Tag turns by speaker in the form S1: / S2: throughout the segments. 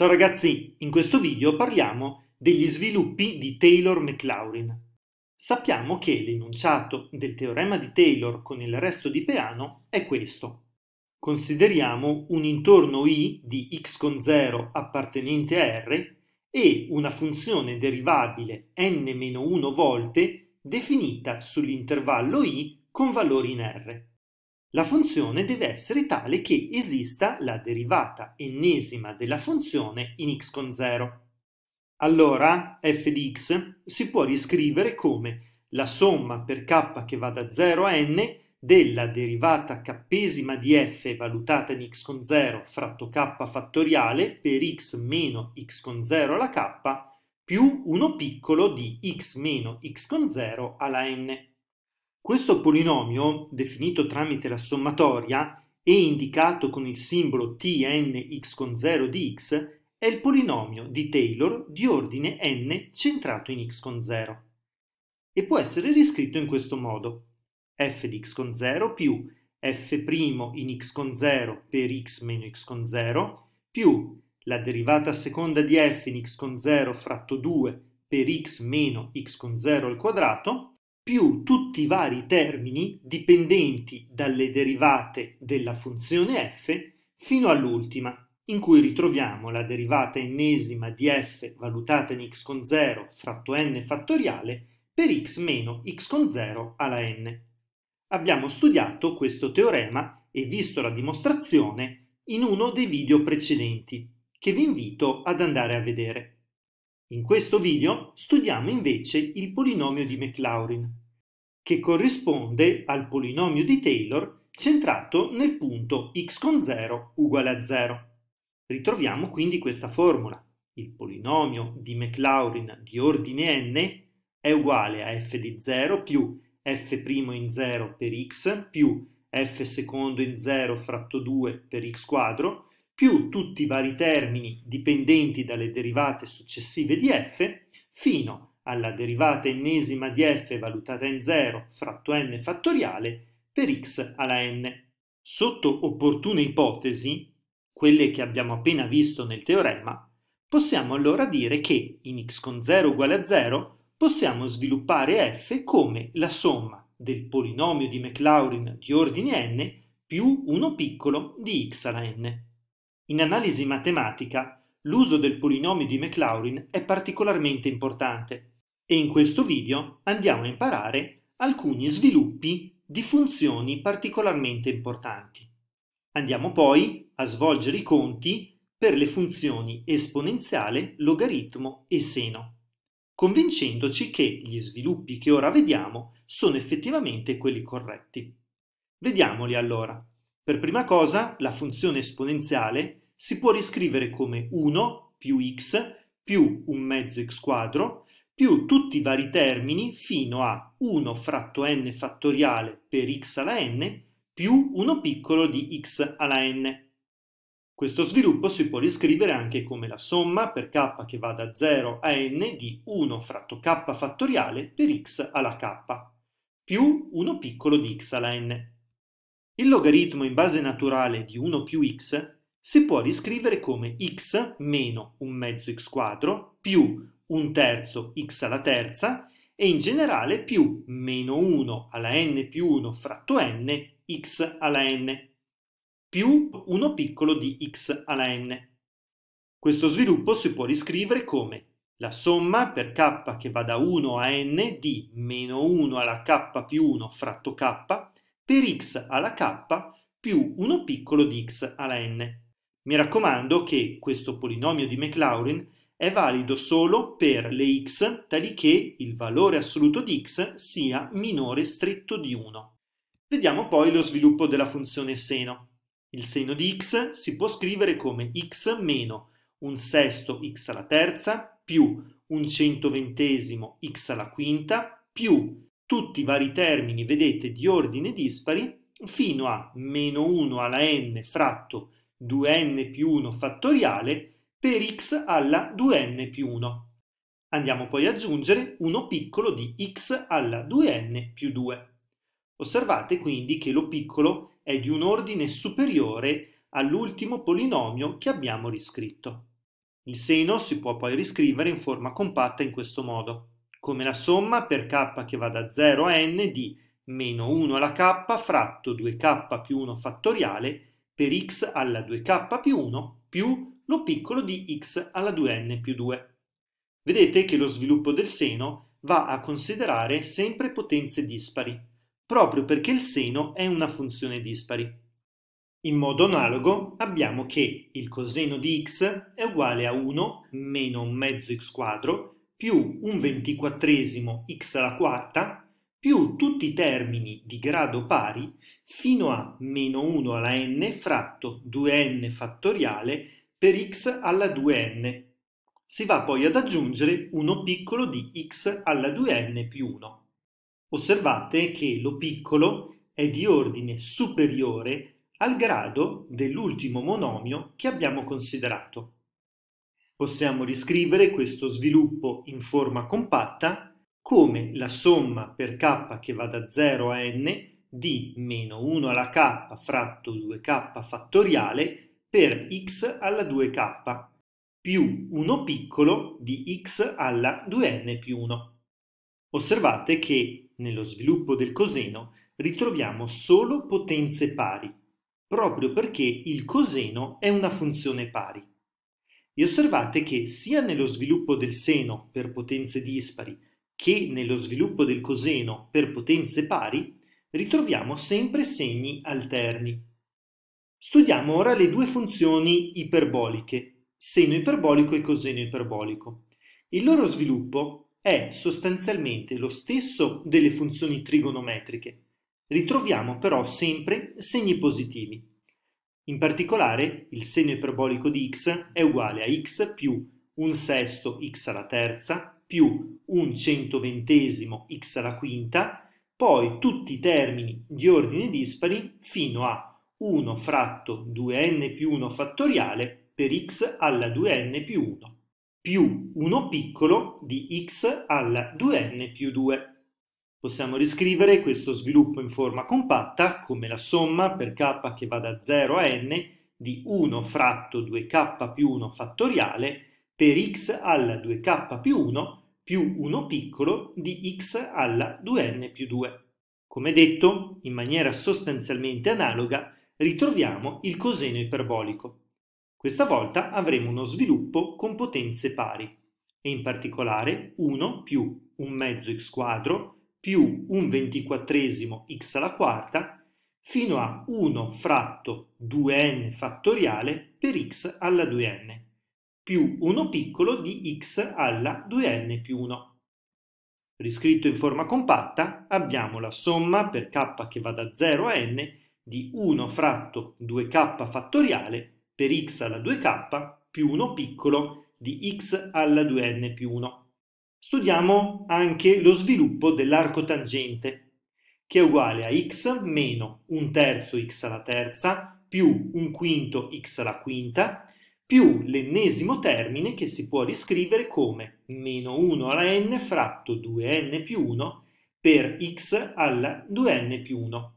S1: Ciao ragazzi, in questo video parliamo degli sviluppi di Taylor-McLaurin. Sappiamo che l'enunciato del teorema di Taylor con il resto di Peano è questo. Consideriamo un intorno i di x con 0 appartenente a R e una funzione derivabile n-1 volte definita sull'intervallo i con valori in R. La funzione deve essere tale che esista la derivata ennesima della funzione in x con 0. Allora f di x si può riscrivere come la somma per k che va da 0 a n della derivata k'esima di f valutata in x con 0 fratto k fattoriale per x meno x con 0 alla k più 1 piccolo di x meno x con 0 alla n. Questo polinomio, definito tramite la sommatoria e indicato con il simbolo tn x con 0 di x, è il polinomio di Taylor di ordine n centrato in x con 0 e può essere riscritto in questo modo f di x con 0 più f' in x con 0 per x meno x con 0 più la derivata seconda di f in x con 0 fratto 2 per x meno x con 0 al quadrato più tutti i vari termini dipendenti dalle derivate della funzione f fino all'ultima, in cui ritroviamo la derivata ennesima di f valutata in x con 0 fratto n fattoriale per x meno x con 0 alla n. Abbiamo studiato questo teorema e visto la dimostrazione in uno dei video precedenti, che vi invito ad andare a vedere. In questo video studiamo invece il polinomio di Maclaurin, che corrisponde al polinomio di Taylor centrato nel punto x con 0 uguale a 0. Ritroviamo quindi questa formula. Il polinomio di Maclaurin di ordine n è uguale a f di 0 più f' in 0 per x più f secondo in 0 fratto 2 per x quadro più tutti i vari termini dipendenti dalle derivate successive di f, fino alla derivata ennesima di f valutata in 0 fratto n fattoriale per x alla n. Sotto opportune ipotesi, quelle che abbiamo appena visto nel teorema, possiamo allora dire che in x con 0 uguale a 0 possiamo sviluppare f come la somma del polinomio di Maclaurin di ordine n più uno piccolo di x alla n. In analisi matematica, l'uso del polinomio di Maclaurin è particolarmente importante e in questo video andiamo a imparare alcuni sviluppi di funzioni particolarmente importanti. Andiamo poi a svolgere i conti per le funzioni esponenziale, logaritmo e seno, convincendoci che gli sviluppi che ora vediamo sono effettivamente quelli corretti. Vediamoli allora. Per prima cosa, la funzione esponenziale si può riscrivere come 1 più x più un mezzo x quadro più tutti i vari termini fino a 1 fratto n fattoriale per x alla n più 1 piccolo di x alla n. Questo sviluppo si può riscrivere anche come la somma per k che va da 0 a n di 1 fratto k fattoriale per x alla k più 1 piccolo di x alla n. Il logaritmo in base naturale di 1 più x si può riscrivere come x meno un mezzo x quadro più un terzo x alla terza e in generale più meno 1 alla n più 1 fratto n x alla n più 1 piccolo di x alla n. Questo sviluppo si può riscrivere come la somma per k che va da 1 a n di meno 1 alla k più 1 fratto k per x alla k più 1 piccolo di x alla n. Mi raccomando che questo polinomio di Maclaurin è valido solo per le x tali che il valore assoluto di x sia minore stretto di 1. Vediamo poi lo sviluppo della funzione seno. Il seno di x si può scrivere come x meno un sesto x alla terza più un centoventesimo x alla quinta più tutti i vari termini, vedete, di ordine dispari, fino a meno 1 alla n fratto 2n più 1 fattoriale per x alla 2n più 1. Andiamo poi ad aggiungere 1 piccolo di x alla 2n più 2. Osservate quindi che lo piccolo è di un ordine superiore all'ultimo polinomio che abbiamo riscritto. Il seno si può poi riscrivere in forma compatta in questo modo come la somma per k che va da 0 a n di meno 1 alla k fratto 2k più 1 fattoriale per x alla 2k più 1 più lo piccolo di x alla 2n più 2. Vedete che lo sviluppo del seno va a considerare sempre potenze dispari, proprio perché il seno è una funzione dispari. In modo analogo abbiamo che il coseno di x è uguale a 1 meno un mezzo x quadro più un ventiquattresimo x alla quarta più tutti i termini di grado pari fino a meno 1 alla n fratto 2n fattoriale per x alla 2n. Si va poi ad aggiungere uno piccolo di x alla 2n più 1. Osservate che lo piccolo è di ordine superiore al grado dell'ultimo monomio che abbiamo considerato possiamo riscrivere questo sviluppo in forma compatta come la somma per k che va da 0 a n di meno 1 alla k fratto 2k fattoriale per x alla 2k più 1 piccolo di x alla 2n più 1. Osservate che nello sviluppo del coseno ritroviamo solo potenze pari, proprio perché il coseno è una funzione pari e osservate che sia nello sviluppo del seno per potenze dispari che nello sviluppo del coseno per potenze pari ritroviamo sempre segni alterni. Studiamo ora le due funzioni iperboliche, seno iperbolico e coseno iperbolico. Il loro sviluppo è sostanzialmente lo stesso delle funzioni trigonometriche, ritroviamo però sempre segni positivi. In particolare, il segno iperbolico di x è uguale a x più un sesto x alla terza più un centoventesimo x alla quinta, poi tutti i termini di ordine dispari fino a 1 fratto 2n più 1 fattoriale per x alla 2n più 1 più 1 piccolo di x alla 2n più 2. Possiamo riscrivere questo sviluppo in forma compatta come la somma per k che va da 0 a n di 1 fratto 2k più 1 fattoriale per x alla 2k più 1 più 1 piccolo di x alla 2n più 2. Come detto, in maniera sostanzialmente analoga, ritroviamo il coseno iperbolico. Questa volta avremo uno sviluppo con potenze pari, e in particolare 1 più 1 mezzo x quadro più un ventiquattresimo x alla quarta fino a 1 fratto 2n fattoriale per x alla 2n più 1 piccolo di x alla 2n più 1. Riscritto in forma compatta abbiamo la somma per k che va da 0 a n di 1 fratto 2k fattoriale per x alla 2k più 1 piccolo di x alla 2n più 1 studiamo anche lo sviluppo dell'arco tangente, che è uguale a x meno un terzo x alla terza più un quinto x alla quinta più l'ennesimo termine che si può riscrivere come meno 1 alla n fratto 2n più 1 per x alla 2n più 1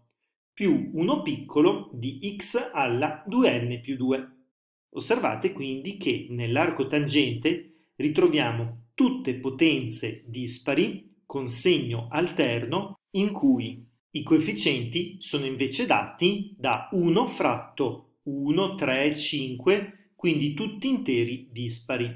S1: più 1 piccolo di x alla 2n più 2. Osservate quindi che nell'arco tangente ritroviamo tutte potenze dispari con segno alterno in cui i coefficienti sono invece dati da 1 fratto 1, 3, 5, quindi tutti interi dispari.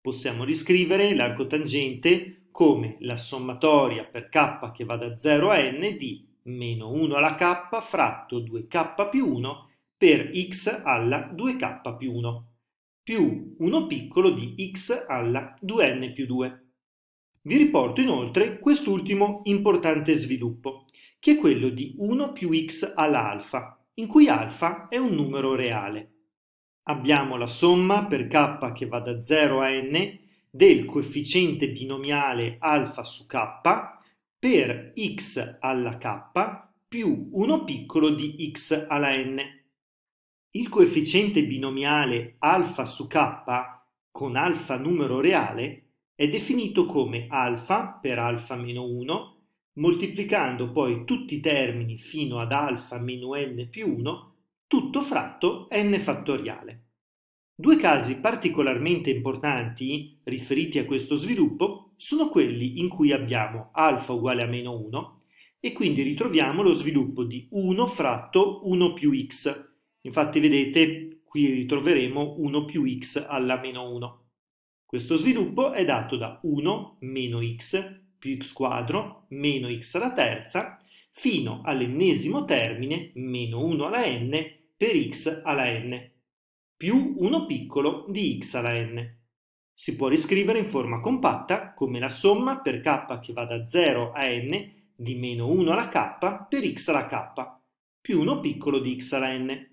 S1: Possiamo riscrivere l'arco tangente come la sommatoria per k che va da 0 a n di meno 1 alla k fratto 2k più 1 per x alla 2k più 1 più 1 piccolo di x alla 2n più 2. Vi riporto inoltre quest'ultimo importante sviluppo, che è quello di 1 più x alla alfa, in cui alfa è un numero reale. Abbiamo la somma per k che va da 0 a n del coefficiente binomiale alfa su k per x alla k più 1 piccolo di x alla n il coefficiente binomiale alfa su k con alfa numero reale è definito come alfa per alfa meno 1 moltiplicando poi tutti i termini fino ad alfa meno n più 1 tutto fratto n fattoriale. Due casi particolarmente importanti riferiti a questo sviluppo sono quelli in cui abbiamo alfa uguale a meno 1 e quindi ritroviamo lo sviluppo di 1 fratto 1 più x Infatti vedete, qui ritroveremo 1 più x alla meno 1. Questo sviluppo è dato da 1 meno x più x quadro meno x alla terza fino all'ennesimo termine meno 1 alla n per x alla n più 1 piccolo di x alla n. Si può riscrivere in forma compatta come la somma per k che va da 0 a n di meno 1 alla k per x alla k più 1 piccolo di x alla n.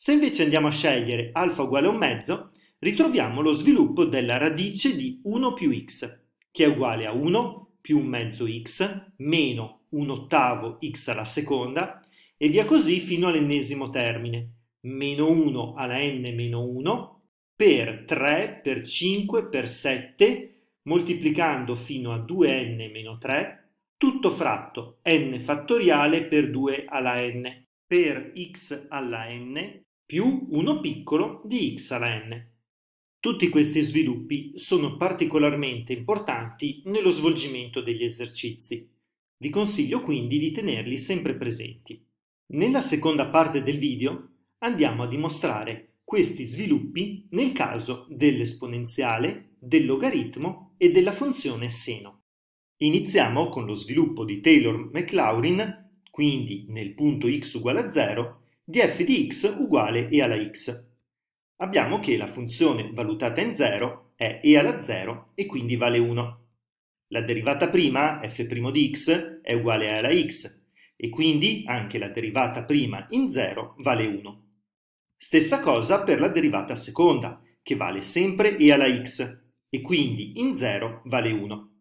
S1: Se invece andiamo a scegliere alfa uguale a un mezzo, ritroviamo lo sviluppo della radice di 1 più x, che è uguale a 1 più un mezzo x meno un ottavo x alla seconda e via così fino all'ennesimo termine, meno 1 alla n meno 1 per 3, per 5, per 7, moltiplicando fino a 2n meno 3, tutto fratto n fattoriale per 2 alla n, per x alla n più 1 piccolo di x alla n. Tutti questi sviluppi sono particolarmente importanti nello svolgimento degli esercizi. Vi consiglio quindi di tenerli sempre presenti. Nella seconda parte del video andiamo a dimostrare questi sviluppi nel caso dell'esponenziale, del logaritmo e della funzione seno. Iniziamo con lo sviluppo di Taylor-McLaurin, quindi nel punto x uguale a 0, di f di x uguale e alla x. Abbiamo che la funzione valutata in 0 è e alla 0 e quindi vale 1. La derivata prima, f' di x, è uguale a e alla x e quindi anche la derivata prima in 0 vale 1. Stessa cosa per la derivata seconda, che vale sempre e alla x e quindi in 0 vale 1.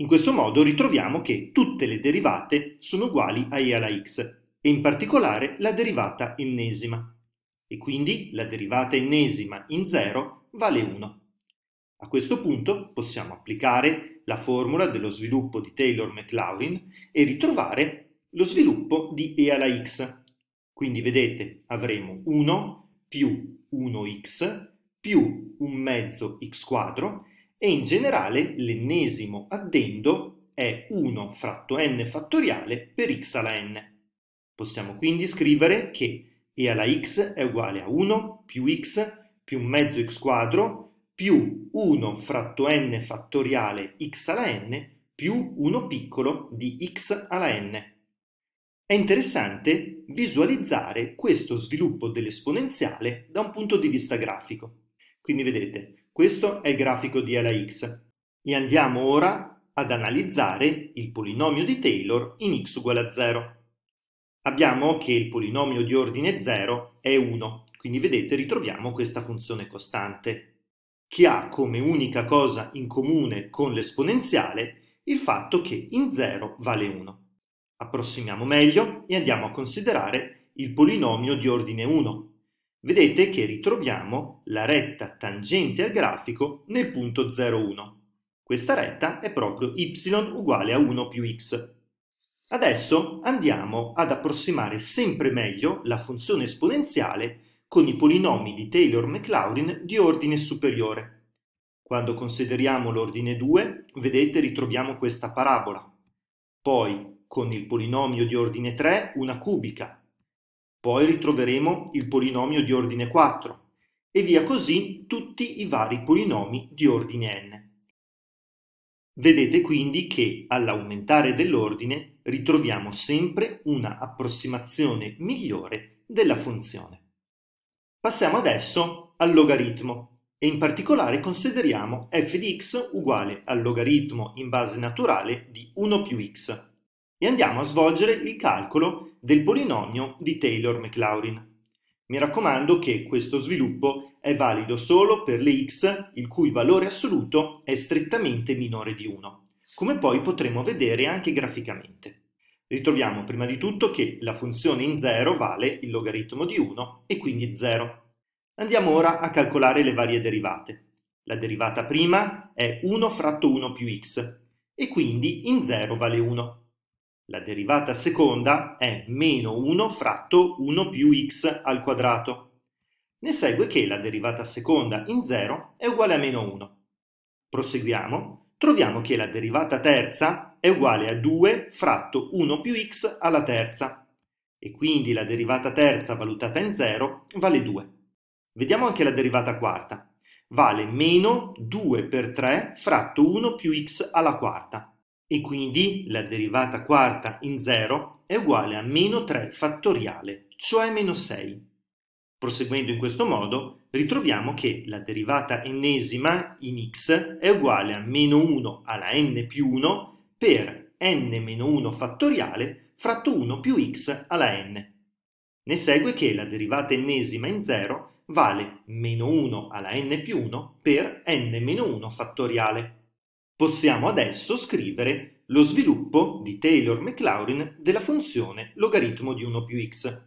S1: In questo modo ritroviamo che tutte le derivate sono uguali a e alla x e in particolare la derivata ennesima. E quindi la derivata ennesima in 0 vale 1. A questo punto possiamo applicare la formula dello sviluppo di Taylor-McLaurin e ritrovare lo sviluppo di E alla x. Quindi vedete avremo 1 più 1x più un mezzo x quadro e in generale l'ennesimo addendo è 1 fratto n fattoriale per x alla n. Possiamo quindi scrivere che e alla x è uguale a 1 più x più mezzo x quadro più 1 fratto n fattoriale x alla n più 1 piccolo di x alla n. È interessante visualizzare questo sviluppo dell'esponenziale da un punto di vista grafico. Quindi vedete, questo è il grafico di e alla x e andiamo ora ad analizzare il polinomio di Taylor in x uguale a 0 abbiamo che il polinomio di ordine 0 è 1, quindi vedete ritroviamo questa funzione costante, che ha come unica cosa in comune con l'esponenziale il fatto che in 0 vale 1. Approssimiamo meglio e andiamo a considerare il polinomio di ordine 1. Vedete che ritroviamo la retta tangente al grafico nel punto 0,1. Questa retta è proprio y uguale a 1 più x, Adesso andiamo ad approssimare sempre meglio la funzione esponenziale con i polinomi di Taylor-McLaurin di ordine superiore. Quando consideriamo l'ordine 2, vedete ritroviamo questa parabola. Poi, con il polinomio di ordine 3, una cubica. Poi ritroveremo il polinomio di ordine 4 e via così tutti i vari polinomi di ordine n. Vedete quindi che all'aumentare dell'ordine ritroviamo sempre una approssimazione migliore della funzione. Passiamo adesso al logaritmo e in particolare consideriamo f di x uguale al logaritmo in base naturale di 1 più x e andiamo a svolgere il calcolo del polinomio di Taylor-McLaurin. Mi raccomando che questo sviluppo è valido solo per le x il cui valore assoluto è strettamente minore di 1 come poi potremo vedere anche graficamente. Ritroviamo prima di tutto che la funzione in 0 vale il logaritmo di 1 e quindi 0. Andiamo ora a calcolare le varie derivate. La derivata prima è 1 fratto 1 più x e quindi in 0 vale 1. La derivata seconda è meno 1 fratto 1 più x al quadrato. Ne segue che la derivata seconda in 0 è uguale a meno 1. Proseguiamo troviamo che la derivata terza è uguale a 2 fratto 1 più x alla terza, e quindi la derivata terza valutata in 0 vale 2. Vediamo anche la derivata quarta. Vale meno 2 per 3 fratto 1 più x alla quarta, e quindi la derivata quarta in 0 è uguale a meno 3 fattoriale, cioè meno 6. Proseguendo in questo modo, ritroviamo che la derivata ennesima in x è uguale a meno 1 alla n più 1 per n-1 meno fattoriale fratto 1 più x alla n. Ne segue che la derivata ennesima in 0 vale meno 1 alla n più 1 per n-1 meno fattoriale. Possiamo adesso scrivere lo sviluppo di Taylor-McLaurin della funzione logaritmo di 1 più x.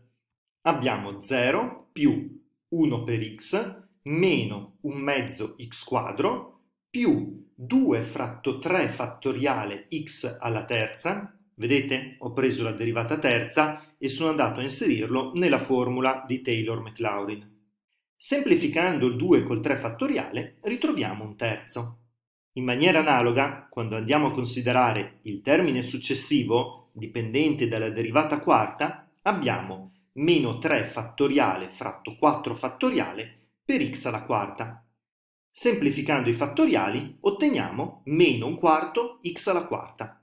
S1: Abbiamo 0 più 1 per x meno 1 mezzo x quadro più 2 fratto 3 fattoriale x alla terza, vedete ho preso la derivata terza e sono andato a inserirlo nella formula di Taylor-McLaurin. Semplificando il 2 col 3 fattoriale ritroviamo un terzo. In maniera analoga, quando andiamo a considerare il termine successivo dipendente dalla derivata quarta, abbiamo meno 3 fattoriale fratto 4 fattoriale per x alla quarta. Semplificando i fattoriali otteniamo meno un quarto x alla quarta.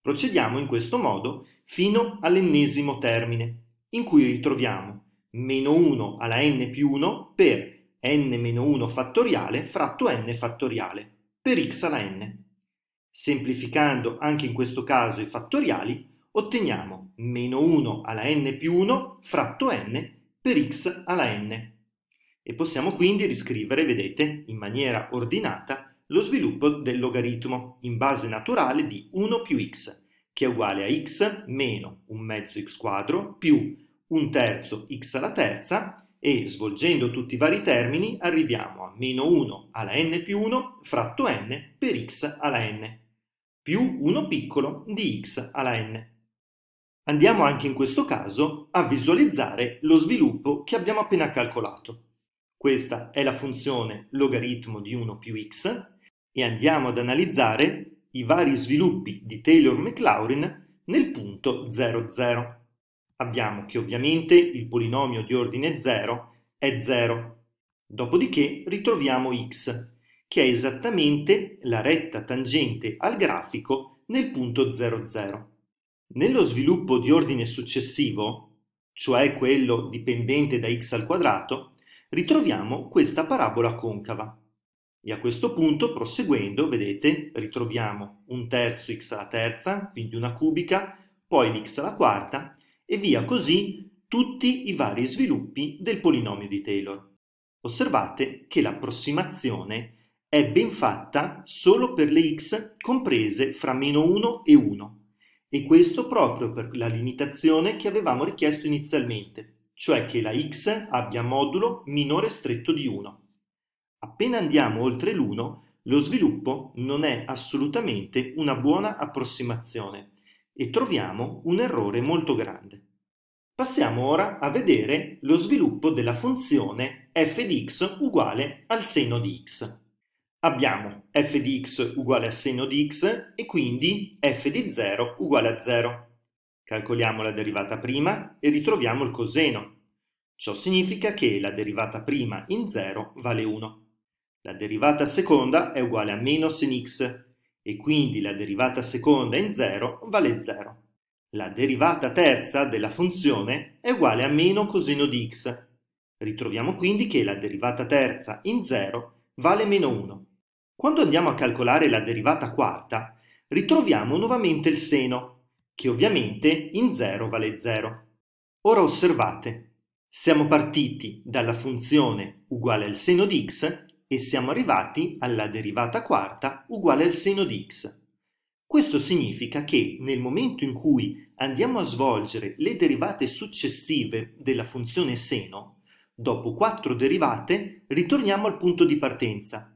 S1: Procediamo in questo modo fino all'ennesimo termine, in cui ritroviamo meno 1 alla n più 1 per n-1 meno fattoriale fratto n fattoriale per x alla n. Semplificando anche in questo caso i fattoriali, otteniamo meno 1 alla n più 1 fratto n per x alla n. E possiamo quindi riscrivere, vedete, in maniera ordinata lo sviluppo del logaritmo in base naturale di 1 più x, che è uguale a x meno un mezzo x quadro più un terzo x alla terza e svolgendo tutti i vari termini arriviamo a meno 1 alla n più 1 fratto n per x alla n più 1 piccolo di x alla n. Andiamo anche in questo caso a visualizzare lo sviluppo che abbiamo appena calcolato. Questa è la funzione logaritmo di 1 più x e andiamo ad analizzare i vari sviluppi di Taylor-McLaurin nel punto 0, 0. Abbiamo che ovviamente il polinomio di ordine 0 è 0. Dopodiché ritroviamo x, che è esattamente la retta tangente al grafico nel punto 0, 0. Nello sviluppo di ordine successivo, cioè quello dipendente da x al quadrato, ritroviamo questa parabola concava. E a questo punto, proseguendo, vedete, ritroviamo un terzo x alla terza, quindi una cubica, poi l'x alla quarta, e via così tutti i vari sviluppi del polinomio di Taylor. Osservate che l'approssimazione è ben fatta solo per le x comprese fra meno 1 e 1 e questo proprio per la limitazione che avevamo richiesto inizialmente, cioè che la x abbia modulo minore stretto di 1. Appena andiamo oltre l'1, lo sviluppo non è assolutamente una buona approssimazione e troviamo un errore molto grande. Passiamo ora a vedere lo sviluppo della funzione f di x uguale al seno di x abbiamo f di x uguale a seno di x e quindi f di 0 uguale a 0. Calcoliamo la derivata prima e ritroviamo il coseno. Ciò significa che la derivata prima in 0 vale 1. La derivata seconda è uguale a meno sin x e quindi la derivata seconda in 0 vale 0. La derivata terza della funzione è uguale a meno coseno di x. Ritroviamo quindi che la derivata terza in 0 vale meno 1. Quando andiamo a calcolare la derivata quarta, ritroviamo nuovamente il seno, che ovviamente in 0 vale 0. Ora osservate, siamo partiti dalla funzione uguale al seno di x e siamo arrivati alla derivata quarta uguale al seno di x. Questo significa che nel momento in cui andiamo a svolgere le derivate successive della funzione seno, dopo quattro derivate ritorniamo al punto di partenza,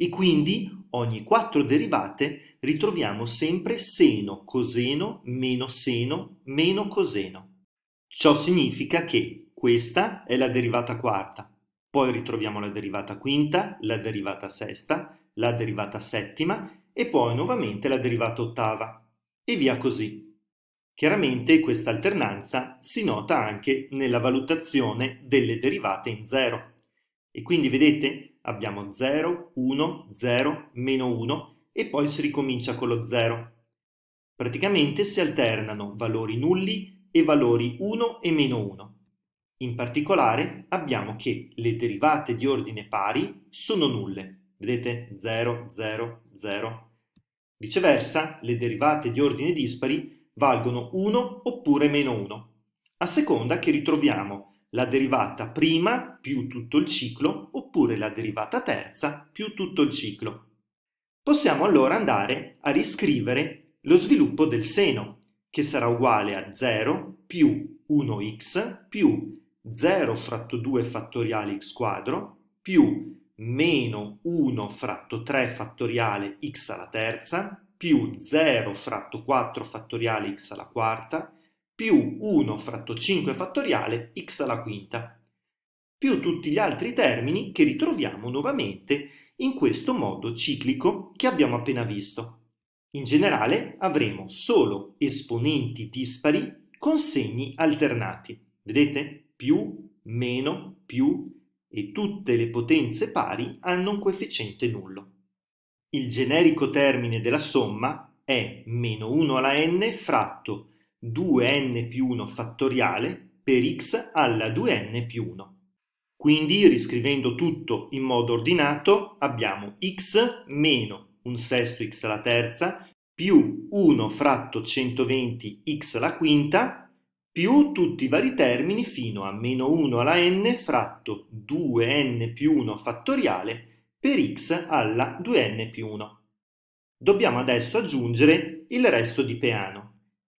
S1: e quindi ogni quattro derivate ritroviamo sempre seno, coseno, meno seno, meno coseno. Ciò significa che questa è la derivata quarta, poi ritroviamo la derivata quinta, la derivata sesta, la derivata settima e poi nuovamente la derivata ottava e via così. Chiaramente questa alternanza si nota anche nella valutazione delle derivate in zero. E quindi vedete abbiamo 0, 1, 0, meno 1 e poi si ricomincia con lo 0. Praticamente si alternano valori nulli e valori 1 e meno 1. In particolare abbiamo che le derivate di ordine pari sono nulle. Vedete 0, 0, 0. Viceversa, le derivate di ordine dispari valgono 1 oppure meno 1, a seconda che ritroviamo la derivata prima più tutto il ciclo oppure la derivata terza più tutto il ciclo. Possiamo allora andare a riscrivere lo sviluppo del seno, che sarà uguale a 0 più 1x più 0 fratto 2 fattoriale x quadro più meno 1 fratto 3 fattoriale x alla terza più 0 fratto 4 fattoriale x alla quarta più 1 fratto 5 fattoriale x alla quinta, più tutti gli altri termini che ritroviamo nuovamente in questo modo ciclico che abbiamo appena visto. In generale avremo solo esponenti dispari con segni alternati. Vedete? Più, meno, più e tutte le potenze pari hanno un coefficiente nullo. Il generico termine della somma è meno 1 alla n fratto 2n più 1 fattoriale per x alla 2n più 1. Quindi riscrivendo tutto in modo ordinato abbiamo x meno un sesto x alla terza più 1 fratto 120 x alla quinta più tutti i vari termini fino a meno 1 alla n fratto 2n più 1 fattoriale per x alla 2n più 1. Dobbiamo adesso aggiungere il resto di peano,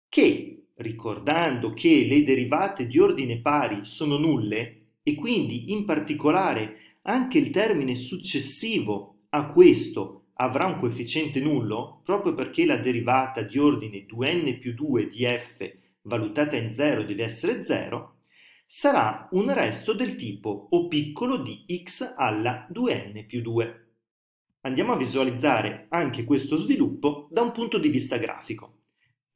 S1: che, ricordando che le derivate di ordine pari sono nulle, e quindi in particolare anche il termine successivo a questo avrà un coefficiente nullo, proprio perché la derivata di ordine 2n più 2 di f valutata in 0 deve essere 0, sarà un resto del tipo O piccolo di x alla 2n più 2. Andiamo a visualizzare anche questo sviluppo da un punto di vista grafico.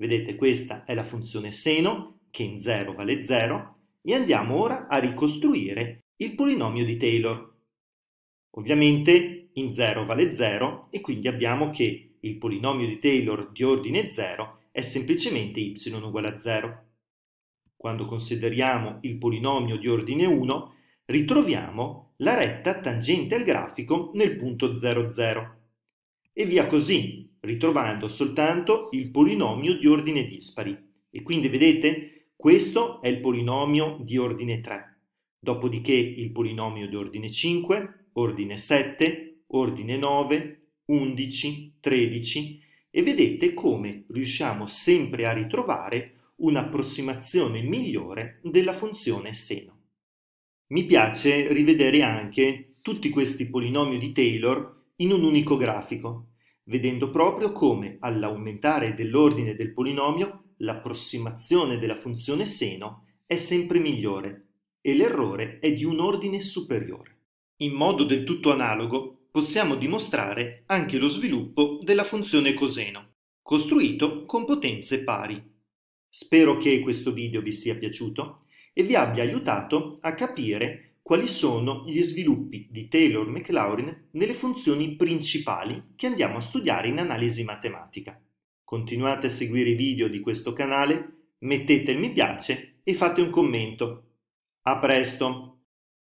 S1: Vedete, questa è la funzione seno, che in 0 vale 0, e andiamo ora a ricostruire il polinomio di Taylor. Ovviamente in 0 vale 0 e quindi abbiamo che il polinomio di Taylor di ordine 0 è semplicemente y uguale a 0. Quando consideriamo il polinomio di ordine 1, ritroviamo la retta tangente al grafico nel punto 0, 0. E via così, ritrovando soltanto il polinomio di ordine dispari. E quindi vedete, questo è il polinomio di ordine 3, dopodiché il polinomio di ordine 5, ordine 7, ordine 9, 11, 13 e vedete come riusciamo sempre a ritrovare un'approssimazione migliore della funzione seno. Mi piace rivedere anche tutti questi polinomi di Taylor in un unico grafico, vedendo proprio come all'aumentare dell'ordine del polinomio l'approssimazione della funzione seno è sempre migliore e l'errore è di un ordine superiore. In modo del tutto analogo possiamo dimostrare anche lo sviluppo della funzione coseno, costruito con potenze pari. Spero che questo video vi sia piaciuto e vi abbia aiutato a capire quali sono gli sviluppi di Taylor-McLaurin nelle funzioni principali che andiamo a studiare in analisi matematica. Continuate a seguire i video di questo canale, mettete il mi piace e fate un commento. A presto!